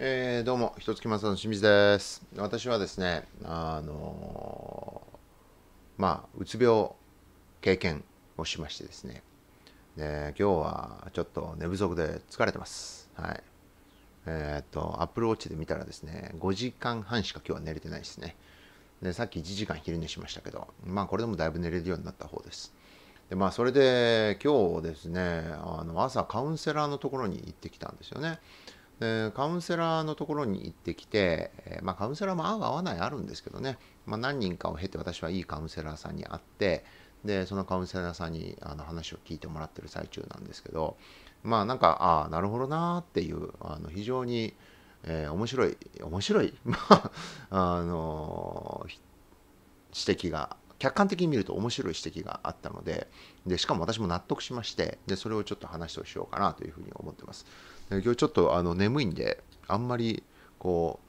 えー、どうも、ひとつきまさの清水です。私はですね、あのー、まあ、うつ病経験をしましてですね、で今日はちょっと寝不足で疲れてます。はい。えー、っと、Apple Watch で見たらですね、5時間半しか今日は寝れてないですね。で、さっき1時間昼寝しましたけど、まあ、これでもだいぶ寝れるようになった方です。で、まあ、それで今日ですね、あの朝カウンセラーのところに行ってきたんですよね。カウンセラーのところに行ってきて、まあ、カウンセラーも合う合わないあるんですけどね、まあ、何人かを経て私はいいカウンセラーさんに会ってでそのカウンセラーさんにあの話を聞いてもらってる最中なんですけどまあなんかああなるほどなっていうあの非常に、えー、面白い面白い あの指摘が客観的に見ると面白い指摘があったのででしかも私も納得しましてでそれをちょっと話をしようかなというふうに思ってます。今日ちょっとあの眠いんで、あんまりこ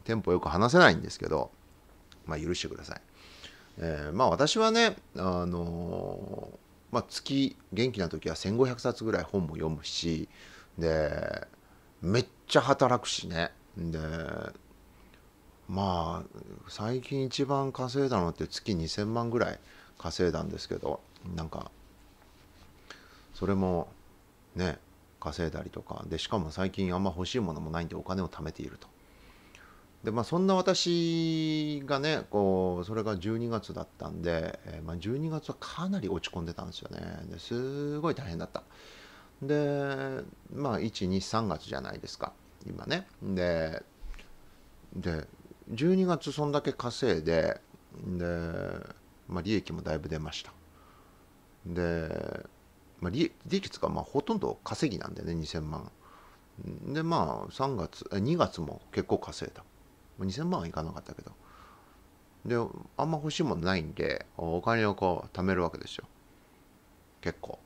う、テンポよく話せないんですけど、まあ許してください。えー、まあ私はね、あのー、まあ、月、元気な時は1500冊ぐらい本も読むし、で、めっちゃ働くしね。で、まあ、最近一番稼いだのって月2000万ぐらい稼いだんですけど、なんか、それもね稼いだりとかでしかも最近あんま欲しいものもないんでお金を貯めていると。でまあ、そんな私がねこうそれが12月だったんで、えー、まあ、12月はかなり落ち込んでたんですよねですごい大変だったでまあ123月じゃないですか今ねでで12月そんだけ稼いでで、まあ、利益もだいぶ出ましたでまあ、利率がまあほとんど稼ぎなんだよね2000万でまあ3月2月も結構稼いだ2000万はいかなかったけどであんま欲しいものないんでお金をこう貯めるわけですよ結構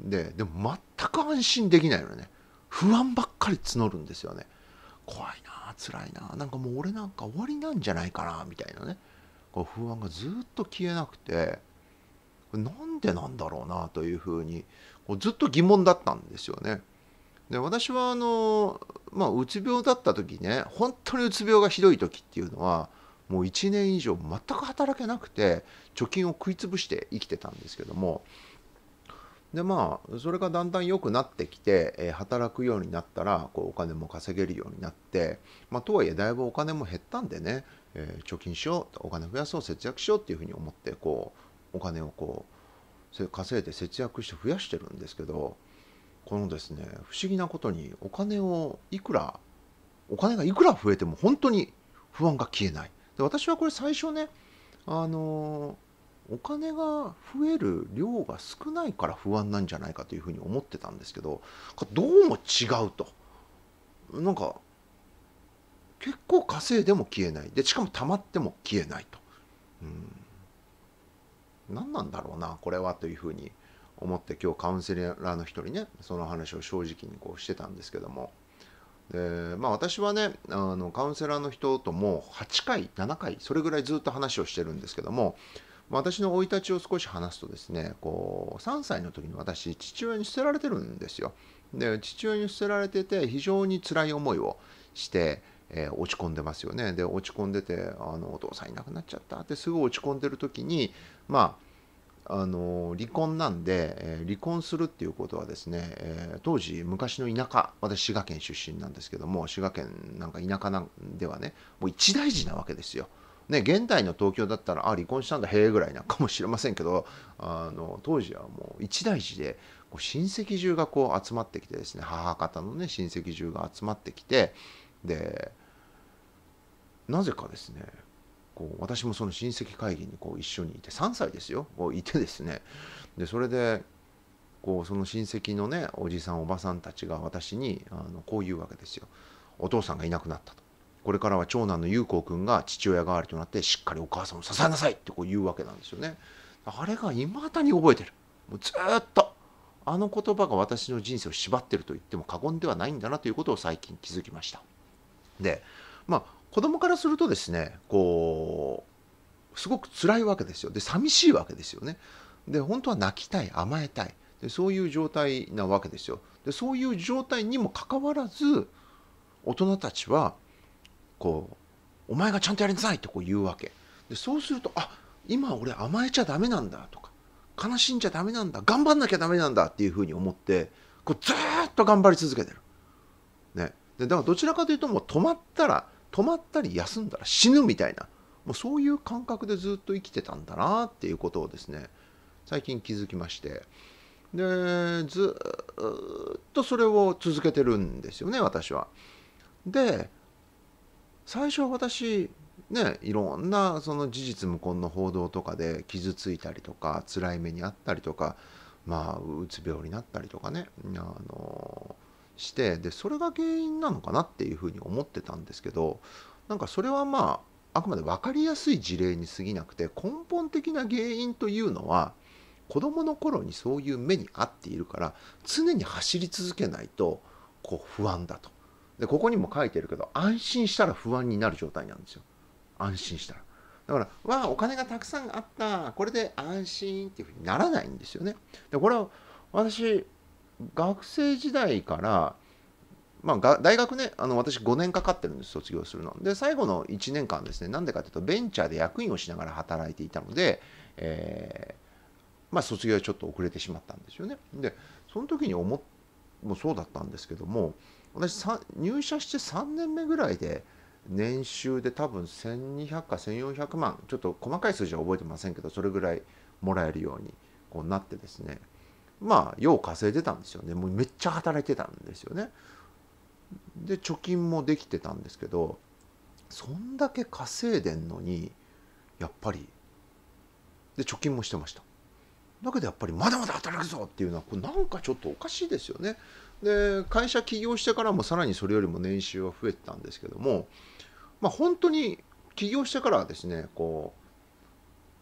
ででも全く安心できないのね不安ばっかり募るんですよね怖いな辛いななんかもう俺なんか終わりなんじゃないかなみたいなねこう不安がずっと消えなくてなんでなんだろうなというふうにずっと疑問だったんですよね。で私はあの、まあ、うつ病だった時ね本当にうつ病がひどい時っていうのはもう1年以上全く働けなくて貯金を食い潰して生きてたんですけどもでまあそれがだんだん良くなってきて、え働くようになったらこうお金も稼げるようになって、まあ、とはいえだいぶお金も減ったんでね、え貯金しようお金増やそう節約しようっていうふうに思ってこうお金をこうそれ稼いで節約して増やしてるんですけどこのですね不思議なことにお金をいくらお金がいくら増えても本当に不安が消えないで私はこれ最初ねあのお金が増える量が少ないから不安なんじゃないかというふうに思ってたんですけどどうも違うとなんか結構稼いでも消えないでしかも溜まっても消えないと、うん、何なんだろうなこれはというふうに思って今日カウンセラーの人にねその話を正直にこうしてたんですけどもでまあ私はねあのカウンセラーの人とも8回7回それぐらいずっと話をしてるんですけども私の生い立ちを少し話すとですねこう3歳の時に私父親に捨てられてるんですよ。で父親に捨てられてて非常に辛い思いをしてえー、落ち込んでますよねで落ち込んでてあのお父さんいなくなっちゃったってすぐ落ち込んでる時にまああの離婚なんで、えー、離婚するっていうことはですね、えー、当時昔の田舎私滋賀県出身なんですけども滋賀県なんか田舎なんではねもう一大事なわけですよ。ね、現代の東京だったらあ離婚したんだへえぐらいなかもしれませんけどあの当時はもう一大事でこう親戚中がこう集まってきてですね母方のね親戚中が集まってきてでなぜかですねこう私もその親戚会議にこう一緒にいて3歳ですよこういてですねでそれでこうその親戚のねおじさんおばさんたちが私にあのこう言うわけですよお父さんがいなくなったとこれからは長男の優子君が父親代わりとなってしっかりお母さんを支えなさいってこう言うわけなんですよねあれがいまだに覚えてるもうずっとあの言葉が私の人生を縛ってると言っても過言ではないんだなということを最近気づきました。で、まあ、子供からするとですねこうすごく辛いわけですよで寂しいわけですよねで本当は泣きたい甘えたいでそういう状態なわけですよでそういう状態にもかかわらず大人たちはこう「お前がちゃんとやりなさい」ってこう言うわけでそうすると「あ今俺甘えちゃダメなんだ」とか「悲しんじゃダメなんだ頑張んなきゃダメなんだ」っていうふうに思ってこうずっと頑張り続けてるでだからどちらかというともう止まったら止まったり休んだら死ぬみたいなもうそういう感覚でずっと生きてたんだなっていうことをですね最近気づきましてでずっとそれを続けてるんですよね私は。で最初は私ねいろんなその事実無根の報道とかで傷ついたりとか辛い目にあったりとかまあうつ病になったりとかねあのしてでそれが原因なのかなっていうふうに思ってたんですけどなんかそれはまああくまで分かりやすい事例に過ぎなくて根本的な原因というのは子どもの頃にそういう目に遭っているから常に走り続けないとこう不安だとでここにも書いてるけど安心したら不安になる状態なんですよ安心したらだからわあお金がたくさんあったこれで安心っていうふうにならないんですよねでこれは私学生時代から、まあ、が大学ねあの私5年かかってるんです卒業するので最後の1年間ですねなんでかというとベンチャーで役員をしながら働いていたので、えー、まあ、卒業はちょっと遅れてしまったんですよねでその時に思もそうだったんですけども私入社して3年目ぐらいで年収で多分1200か1400万ちょっと細かい数字は覚えてませんけどそれぐらいもらえるようにこうなってですねまあよう稼いでたんですよねもうめっちゃ働いてたんですよねで貯金もできてたんですけどそんだけ稼いでんのにやっぱりで貯金もしてましただけどやっぱりまだまだ働くぞっていうのはこなんかちょっとおかしいですよねで会社起業してからもさらにそれよりも年収は増えてたんですけどもまあ本当に起業してからはですねこう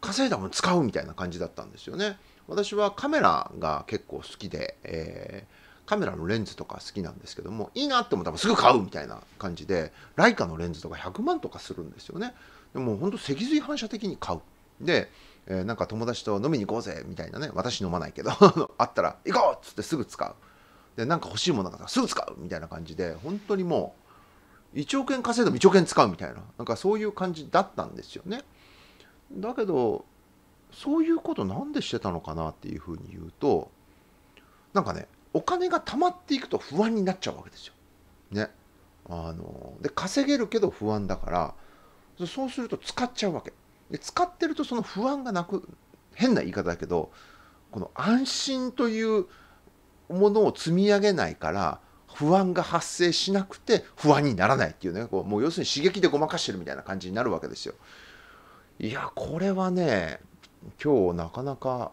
稼いだもん使うみたいな感じだったんですよね私はカメラが結構好きで、えー、カメラのレンズとか好きなんですけどもいいなって思ったらすぐ買うみたいな感じでライカのレンズとか100万とかするんですよねでもほんと脊髄反射的に買うで、えー、なんか友達と飲みに行こうぜみたいなね私飲まないけど あったら行こうっつってすぐ使うでなんか欲しいものがあったらすぐ使うみたいな感じで本当にもう1億円稼いでも1億円使うみたいななんかそういう感じだったんですよねだけどそういうことなんでしてたのかなっていうふうに言うとなんかねお金が貯まっていくと不安になっちゃうわけですよ。ね。あので稼げるけど不安だからそうすると使っちゃうわけ。で使ってるとその不安がなく変な言い方だけどこの安心というものを積み上げないから不安が発生しなくて不安にならないっていうねこうもう要するに刺激でごまかしてるみたいな感じになるわけですよ。いやこれはね今日なかなか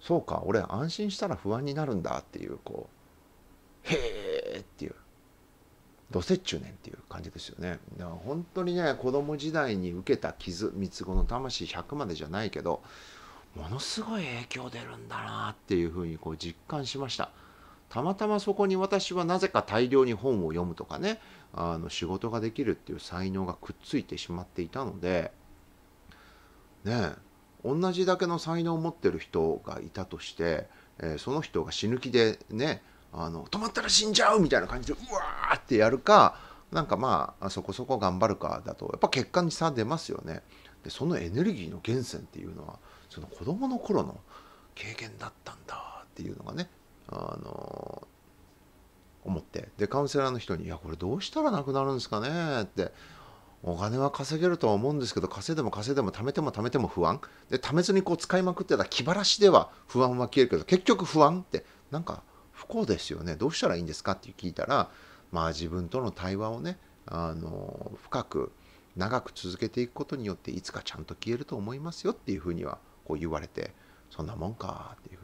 そうか俺安心したら不安になるんだっていうこうへえっていうどせっちゅうねんっていう感じですよねだから本当にね子供時代に受けた傷三つ子の魂100までじゃないけどものすごい影響出るんだなっていうふうにこう実感しましたたまたまそこに私はなぜか大量に本を読むとかねあの仕事ができるっていう才能がくっついてしまっていたのでねえ同じだけの才能を持ってる人がいたとして、えー、その人が死ぬ気でねあの止まったら死んじゃうみたいな感じでうわーってやるかなんかまあそこそこ頑張るかだとやっぱ結果に差出ますよね。でそのエネルギーの源泉っていうのはその子どもの頃の経験だったんだっていうのがね、あのー、思ってでカウンセラーの人に「いやこれどうしたらなくなるんですかね?」ってお金は稼げるとは思うんですけど稼いでも稼いでも貯めても貯めても不安で貯めずにこう使いまくってた気晴らしでは不安は消えるけど結局不安ってなんか不幸ですよねどうしたらいいんですかって聞いたらまあ自分との対話をねあの深く長く続けていくことによっていつかちゃんと消えると思いますよっていうふうにはこう言われてそんなもんかっていう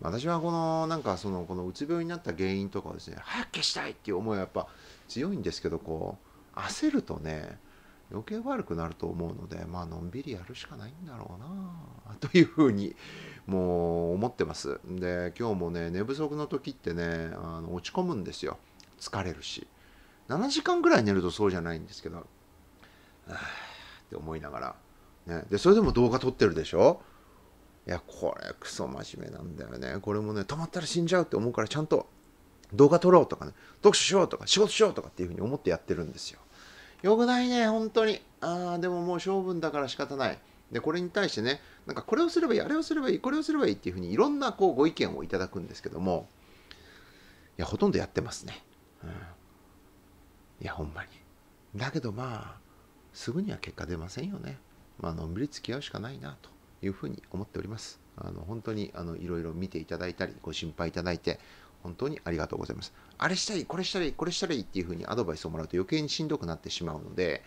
私はこのなんかそのこのうつ病になった原因とかをですね早く消したいっていう思いはやっぱ強いんですけどこう焦るとね余計悪くなると思うのでまあのんびりやるしかないんだろうな というふうにもう思ってますで今日もね寝不足の時ってねあの落ち込むんですよ疲れるし7時間ぐらい寝るとそうじゃないんですけど あって思いながら、ね、でそれでも動画撮ってるでしょいやこれクソ真面目なんだよねこれもね止まったら死んじゃうって思うからちゃんと動画撮ろうとかね読書しようとか仕事しようとかっていうふうに思ってやってるんですよよくないね、本当に。ああ、でももう勝負だから仕方ない。で、これに対してね、なんかこれをすればいい、あれをすればいい、これをすればいいっていうふうにいろんなこうご意見をいただくんですけども、いや、ほとんどやってますね。うん、いや、ほんまに。だけどまあ、すぐには結果出ませんよね。まあ、のんびり付き合うしかないなというふうに思っております。あの本当にあのいろいろ見ていただいたり、ご心配いただいて、本当にありがとうございます。あれしたい、これしたらいい、これしたらいいっていうふうにアドバイスをもらうと余計にしんどくなってしまうので、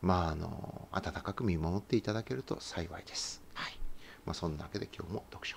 まあ、あの、温かく見守っていただけると幸いです。はい。まあ、そんなわけで今日も読書。